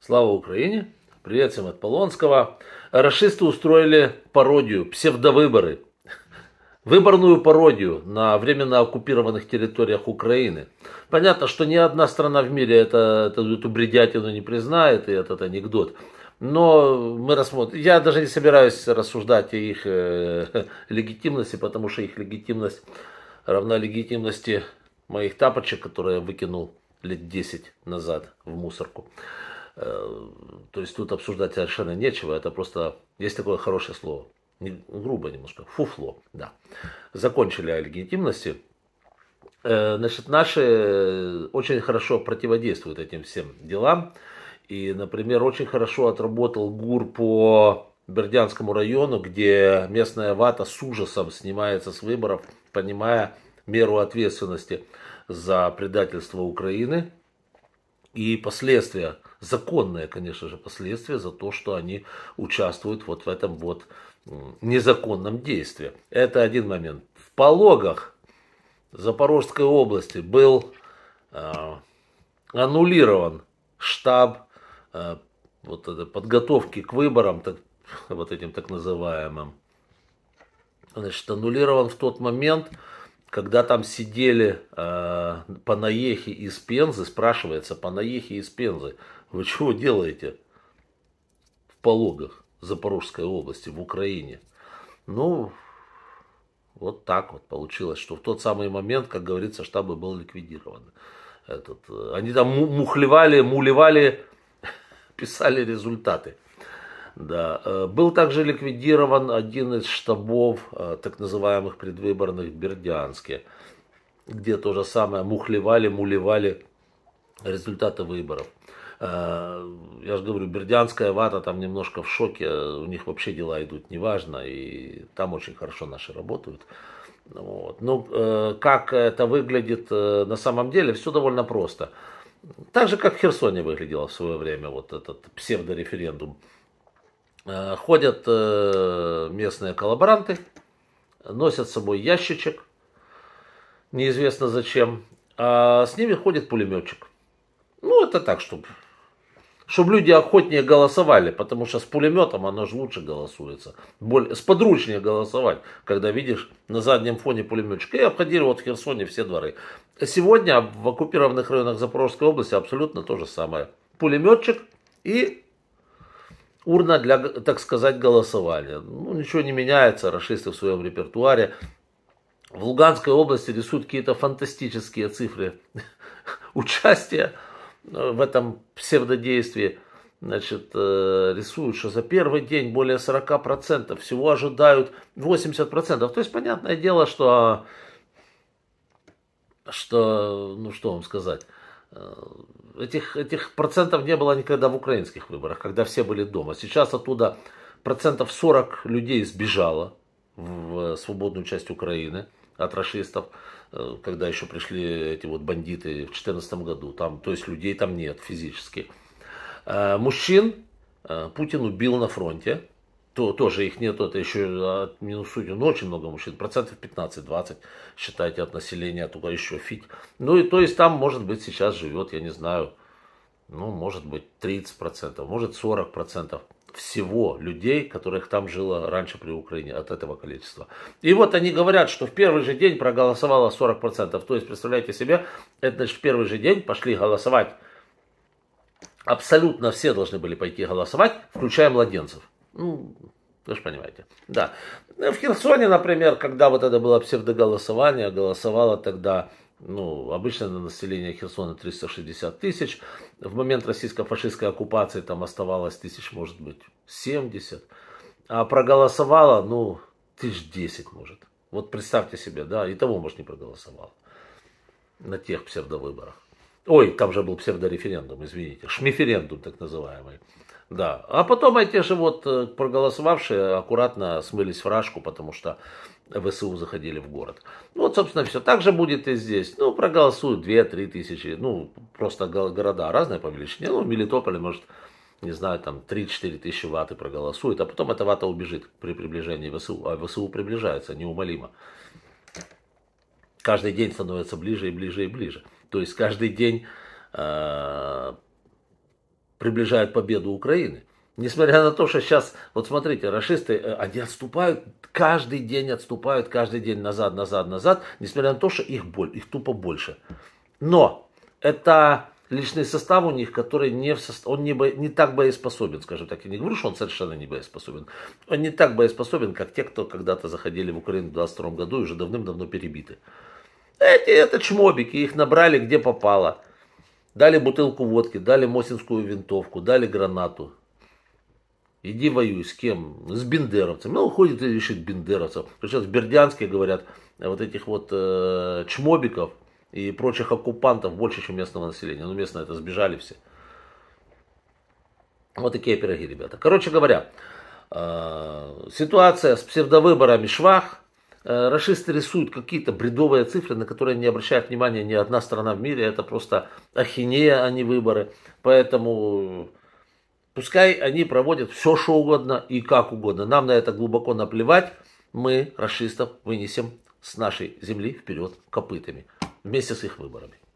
Слава Украине! Привет всем от Полонского. Рашисты устроили пародию, псевдовыборы. Выборную пародию на временно оккупированных территориях Украины. Понятно, что ни одна страна в мире это, это, эту бредятину не признает и этот анекдот. Но мы рассмотрим. Я даже не собираюсь рассуждать о их э, легитимности, потому что их легитимность равна легитимности моих тапочек, которые я выкинул лет 10 назад в мусорку. Э, то есть тут обсуждать совершенно нечего, это просто... Есть такое хорошее слово. Не, грубо немножко. Фуфло, да. Закончили о легитимности. Э, значит, наши э, очень хорошо противодействуют этим всем делам. И, например, очень хорошо отработал ГУР по Бердянскому району, где местная вата с ужасом снимается с выборов, понимая меру ответственности за предательство Украины и последствия, законные, конечно же, последствия за то, что они участвуют вот в этом вот незаконном действии. Это один момент. В Пологах Запорожской области был э, аннулирован штаб э, вот это, подготовки к выборам, так, вот этим так называемым. Значит, аннулирован в тот момент, когда там сидели э, панаехи из Пензы, спрашивается, панаехи из Пензы, вы чего делаете в Пологах Запорожской области, в Украине? Ну, вот так вот получилось, что в тот самый момент, как говорится, штабы был ликвидирован. Этот, э, они там мухлевали, мулевали, писали результаты. Да. Э, был также ликвидирован один из штабов э, так называемых предвыборных в Бердянске, где то же самое мухлевали, мулевали результаты выборов. Э, я же говорю, бердянская вата там немножко в шоке, у них вообще дела идут неважно, и там очень хорошо наши работают. Вот. Ну, как это выглядит на самом деле, все довольно просто. Так же, как в Херсоне выглядело в свое время вот этот псевдореферендум. Э, ходят э, местные коллаборанты, носят с собой ящичек, неизвестно зачем, а с ними ходит пулеметчик. Ну, это так, чтобы, чтобы люди охотнее голосовали, потому что с пулеметом оно же лучше голосуется. Более, с подручнее голосовать, когда видишь на заднем фоне пулеметчик. И обходили вот в Херсоне все дворы. Сегодня в оккупированных районах Запорожской области абсолютно то же самое. Пулеметчик и урна для, так сказать, голосования. Ну, ничего не меняется, расисты в своем репертуаре. В Луганской области рисуют какие-то фантастические цифры участия э, в этом псевдодействии. Значит, э, рисуют, что за первый день более 40%, всего ожидают 80%. То есть, понятное дело, что, а, что ну что вам сказать, Э, этих, этих процентов не было никогда в украинских выборах, когда все были дома. Сейчас оттуда процентов 40 людей сбежало в свободную часть Украины от расистов, э, когда еще пришли эти вот бандиты в 2014 году. Там, то есть людей там нет физически. Э, мужчин Путин убил на фронте, то тоже их нет, это еще от но очень много мужчин, процентов 15-20, считайте, от населения, только еще фит. Ну и то есть там, может быть, сейчас живет, я не знаю, ну, может быть, 30%, может, 40% всего людей, которых там жило раньше при Украине, от этого количества. И вот они говорят, что в первый же день проголосовало 40%. То есть, представляете себе, это значит, в первый же день пошли голосовать. Абсолютно все должны были пойти голосовать, включая младенцев. Ну, вы же понимаете. Да. В Херсоне, например, когда вот это было псевдоголосование, голосовало тогда, ну, обычно на население Херсона 360 тысяч. В момент российско-фашистской оккупации там оставалось тысяч, может быть, 70. А проголосовало, ну, тысяч 10, может. Вот представьте себе, да, и того, может, не проголосовало на тех псевдовыборах. Ой, там же был псевдореферендум, извините, шмиферендум так называемый. Да. А потом эти же вот э, проголосовавшие аккуратно смылись фражку, потому что ВСУ заходили в город. Ну, вот, собственно, все. Так же будет и здесь. Ну, проголосуют 2-3 тысячи. Ну, просто города разные по величине. Ну, в Мелитополе, может, не знаю, там 3-4 тысячи ваты проголосуют, а потом эта вата убежит при приближении ВСУ. А ВСУ приближается неумолимо. Каждый день становится ближе и ближе и ближе. То есть каждый день э, приближает победу Украины. Несмотря на то, что сейчас, вот смотрите, расисты, э, они отступают, каждый день отступают, каждый день назад, назад, назад, несмотря на то, что их, боль, их тупо больше. Но это личный состав у них, который не, в состав, он не, бо, не так боеспособен, скажем так. Я не говорю, что он совершенно не боеспособен. Он не так боеспособен, как те, кто когда-то заходили в Украину в 22 году и уже давным-давно перебиты. Эти, это чмобики, их набрали где попало. Дали бутылку водки, дали мосинскую винтовку, дали гранату. Иди воюй с кем? С бендеровцами. Ну, уходит и решит бендеровцев. Сейчас в Бердянске, говорят, э, вот этих вот э, чмобиков и прочих оккупантов больше, чем местного населения. Ну, местные это сбежали все. Вот такие пироги, ребята. Короче говоря, э, ситуация с псевдовыборами Швах – Э, Рашисты рисуют какие-то бредовые цифры, на которые не обращает внимания ни одна страна в мире. Это просто ахинея, а не выборы. Поэтому э, пускай они проводят все, что угодно и как угодно. Нам на это глубоко наплевать. Мы, расистов, вынесем с нашей земли вперед копытами вместе с их выборами.